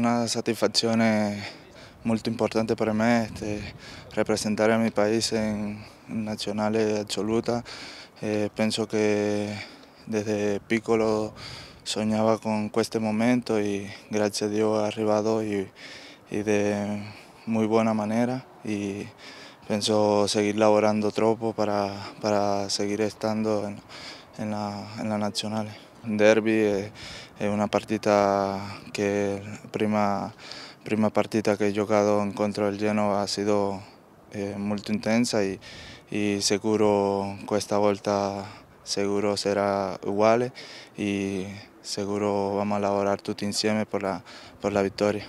una satisfacción muy importante para mí, este, representar a mi país en nacionales absoluta. Eh, pienso que desde piccolo soñaba con este momento y gracias a Dios ha arribado y, de muy buena manera y pienso seguir laborando tropo para, para seguir estando en, en, la, en nacional. Derby eh, È una partita che la prima, prima partita che ho giocato contro il Genova ha sido eh, molto intensa e, e sicuro questa volta sicuro sarà uguale e sicuro vamos a lavorare tutti insieme per la, per la vittoria.